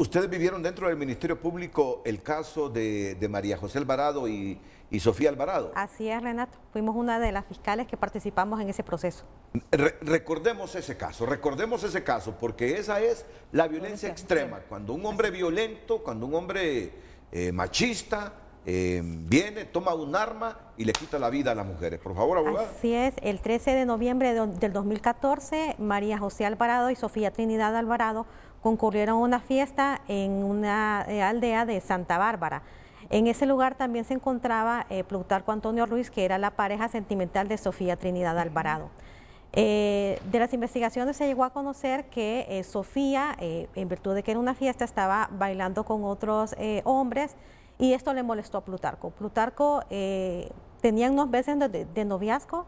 Ustedes vivieron dentro del Ministerio Público el caso de, María José Alvarado y, Sofía Alvarado. Así es, Renato. Fuimos una de las fiscales que participamos en ese proceso. recordemos ese caso, recordemos ese caso, porque esa es la violencia, extrema. Cuando un hombre violento, cuando un hombre eh, machista, eh, viene, toma un arma y le quita la vida a las mujeres. Por favor, abogado. Así es, el 13 de noviembre del 2014, María José Alvarado y Sofía Trinidad Alvarado concurrieron a una fiesta en una eh, aldea de Santa Bárbara. En ese lugar también se encontraba eh, Plutarco Antonio Ruiz, que era la pareja sentimental de Sofía Trinidad Alvarado. Eh, de las investigaciones se llegó a conocer que Sofía, en virtud de que era una fiesta, estaba bailando con otros hombres y esto le molestó a Plutarco. Plutarco tenía unos veces de noviazgo,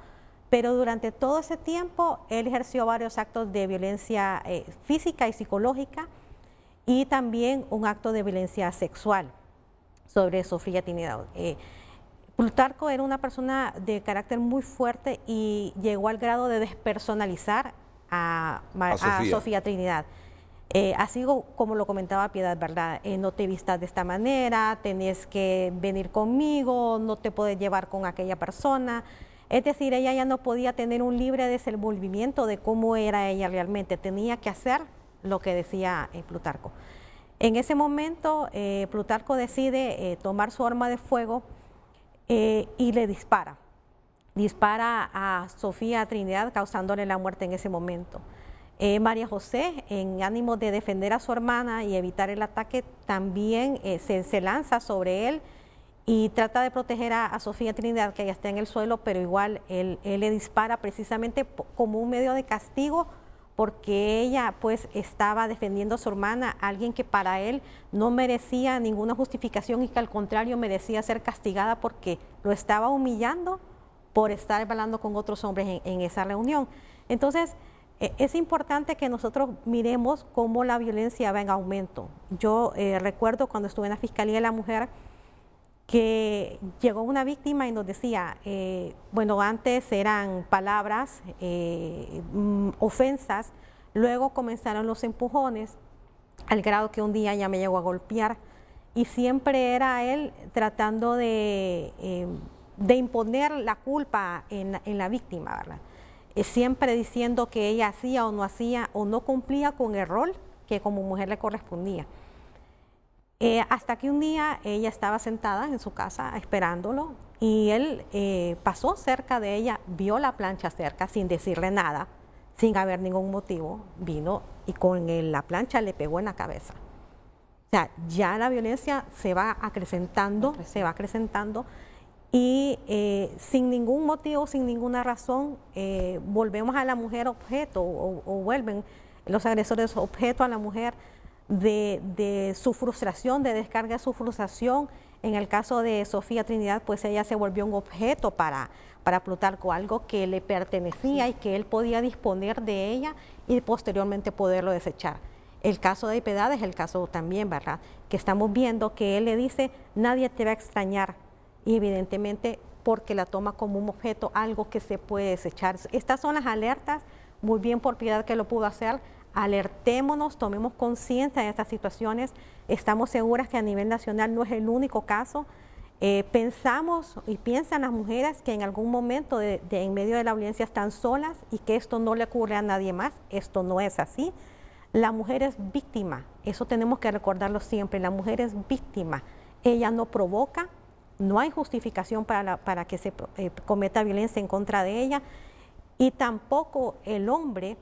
pero durante todo ese tiempo él ejerció varios actos de violencia eh, física y psicológica y también un acto de violencia sexual sobre Sofía Trinidad. Eh, Plutarco era una persona de carácter muy fuerte y llegó al grado de despersonalizar a, Sofía. Trinidad. Eh, así como lo comentaba Piedad, ¿verdad? no te vistas de esta manera, tenés que venir conmigo, no te puedes llevar con aquella persona. Es decir, ella ya no podía tener un libre desenvolvimiento de cómo era ella realmente, tenía que hacer lo que decía eh, Plutarco. En ese momento, eh, Plutarco decide eh, tomar su arma de fuego y le dispara. Dispara a Sofía Trinidad, causándole la muerte en ese momento. María José, en ánimo de defender a su hermana y evitar el ataque, también se lanza sobre él y trata de proteger a, Sofía Trinidad, que ya está en el suelo, pero igual él, le dispara precisamente como un medio de castigo porque ella pues estaba defendiendo a su hermana, alguien que para él no merecía ninguna justificación y que al contrario merecía ser castigada porque lo estaba humillando por estar hablando con otros hombres en, esa reunión. Entonces, e, es importante que nosotros miremos cómo la violencia va en aumento. Yo eh, recuerdo cuando estuve en la Fiscalía de la Mujer, que llegó una víctima y nos decía, eh, bueno, antes eran palabras, eh, mm, ofensas, luego comenzaron los empujones, al grado que un día ya me llegó a golpear y siempre era él tratando de, eh, imponer la culpa en, en la víctima, ¿verdad? siempre diciendo que ella hacía o no hacía o no cumplía con el rol que como mujer le correspondía. Eh, hasta que un día ella estaba sentada en su casa esperándolo y él eh, pasó cerca de ella, vio la plancha cerca sin decirle nada, sin haber ningún motivo, vino y con la plancha le pegó en la cabeza. O sea, ya la violencia se va acrecentando, se va acrecentando y eh, sin ningún motivo, sin ninguna razón, volvemos a la mujer objeto o vuelven los agresores objeto a la mujer de, su frustración, de descarga su frustración. En el caso de Sofía Trinidad, pues ella se volvió un objeto para, para Plutarco, algo que le pertenecía y que él podía disponer de ella y posteriormente poderlo desechar. El caso de Piedad es el caso también, ¿verdad? Que estamos viendo que él le dice, nadie te va a extrañar. Y evidentemente porque la toma como un objeto, algo que se puede desechar. Estas son las alertas, muy bien por Piedad que lo pudo hacer, alertémonos, tomemos conciencia de estas situaciones. Estamos seguras que a nivel nacional no es el único caso. Eh, pensamos y piensan las mujeres que en algún momento de, en medio de la violencia están solas y que esto no le ocurre a nadie más. Esto no es así. La mujer es víctima, eso tenemos que recordarlo siempre. La mujer es víctima, ella no provoca, no hay justificación para, que se eh, cometa violencia en contra de ella y tampoco el hombre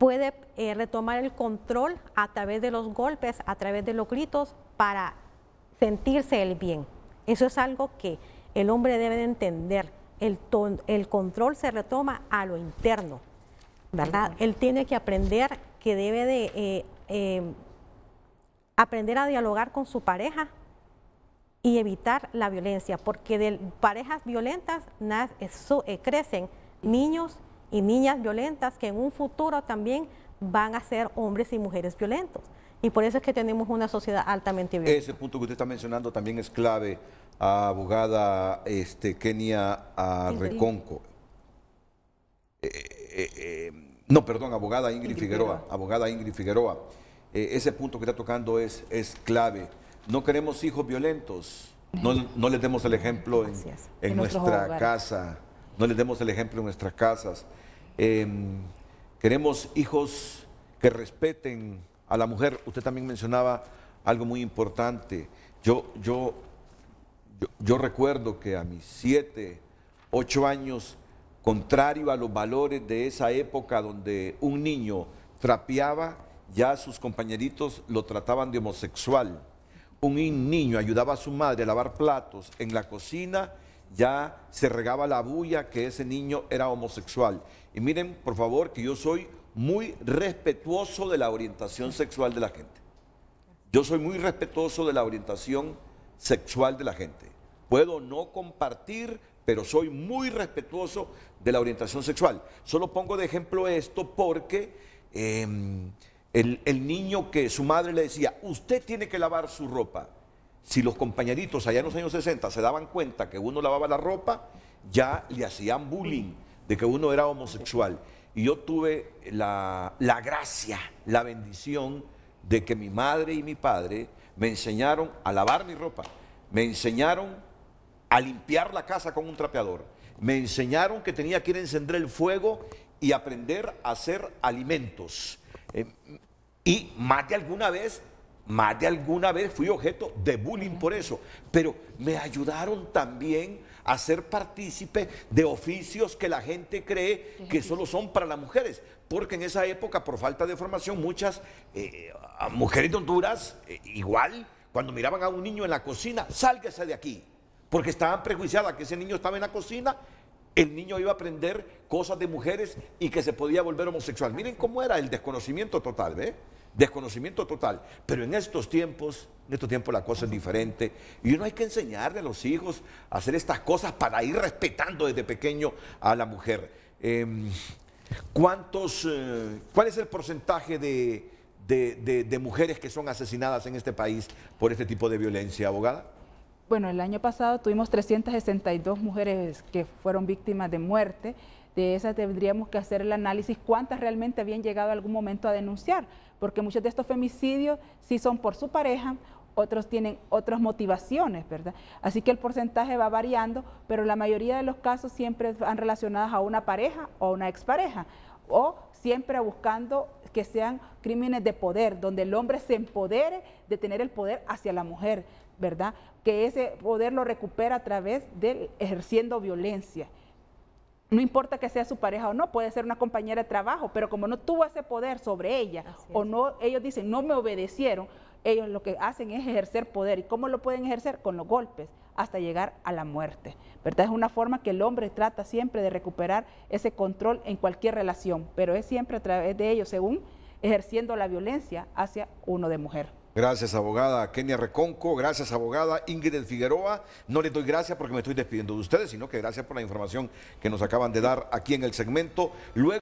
puede eh, retomar el control a través de los golpes, a través de los gritos, para sentirse el bien. Eso es algo que el hombre debe entender. El, el control se retoma a lo interno, ¿verdad? Él tiene que aprender que debe de eh, em, aprender a dialogar con su pareja y evitar la violencia, porque de parejas violentas eh, crecen niños, y niñas violentas que en un futuro también van a ser hombres y mujeres violentos. Y por eso es que tenemos una sociedad altamente violenta. Ese punto que usted está mencionando también es clave, abogada este, Kenia Reconco. Eh, eh, eh, no, perdón, abogada Ingrid, Figueroa, Abogada Ingrid Figueroa. ese punto que está tocando es, es clave. No queremos hijos violentos. No, no les demos el ejemplo en, nuestra casa no les demos el ejemplo en nuestras casas. Em, queremos hijos que respeten a la mujer. Usted también mencionaba algo muy importante. yo, yo, yo recuerdo que a mis siete, ocho años, contrario a los valores de esa época donde un niño trapeaba, ya sus compañeritos lo trataban de homosexual. Un niño ayudaba a su madre a lavar platos en la cocina ya se regaba la bulla que ese niño era homosexual. Y miren, por favor, que yo soy muy respetuoso de la orientación sexual de la gente. Yo soy muy respetuoso de la orientación sexual de la gente. Puedo no compartir, pero soy muy respetuoso de la orientación sexual. Solo pongo de ejemplo esto porque em, el niño que su madre le decía, usted tiene que lavar su ropa si los compañeritos allá en los años 60 se daban cuenta que uno lavaba la ropa, ya le hacían bullying de que uno era homosexual. Y yo tuve la, gracia, la bendición de que mi madre y mi padre me enseñaron a lavar mi ropa, me enseñaron a limpiar la casa con un trapeador, me enseñaron que tenía que ir a encender el fuego y aprender a hacer alimentos. Eh, y más de alguna vez más de alguna vez fui objeto de bullying por eso, pero me ayudaron también a ser partícipe de oficios que la gente cree que solo son para las mujeres, porque en esa época, por falta de formación, muchas eh, mujeres de Honduras, eh, igual, cuando miraban a un niño en la cocina, sálgase de aquí, porque estaban prejuiciadas que ese niño estaba en la cocina el niño iba a aprender cosas de mujeres y que se podía volver homosexual. Miren cómo era el desconocimiento total, ¿ve? Desconocimiento total. Pero en estos tiempos, en estos tiempos la cosa es diferente. Y uno hay que enseñarle a los hijos a hacer estas cosas para ir respetando desde pequeño a la mujer. Em, ¿Cuántos, eh, cuál es el porcentaje de mujeres que son asesinadas en este país por este tipo de violencia, abogada? bueno, el año pasado tuvimos 362 mujeres que fueron víctimas de muerte. De esas tendríamos que hacer el análisis cuántas realmente habían llegado a algún momento a denunciar, porque muchos de estos femicidios sí son por su pareja, otros tienen otras motivaciones, ¿verdad? Así que el porcentaje va variando, pero la mayoría de los casos siempre van relacionados a una pareja o a una expareja, o siempre buscando que sean crímenes de poder, donde el hombre se empodere de tener el poder hacia la mujer, ¿verdad? Que ese poder lo recupera a través de ejerciendo violencia. No importa que sea su pareja o no, puede ser una compañera de trabajo, pero como no tuvo ese poder sobre ella, o no, ellos dicen, no me obedecieron, ellos lo que hacen es ejercer poder. ¿Y cómo lo pueden ejercer? Con los golpes, hasta llegar a la muerte. ¿Verdad? Es una forma que el hombre trata siempre de recuperar ese control en cualquier relación, pero es siempre a través de ellos, según ejerciendo la violencia hacia uno de mujer. Gracias, abogada Kenia Reconco. Gracias, abogada Ingrid Figueroa. No les doy gracias porque me estoy despidiendo de ustedes, sino que gracias por la información que nos acaban de dar aquí en el segmento. Luego.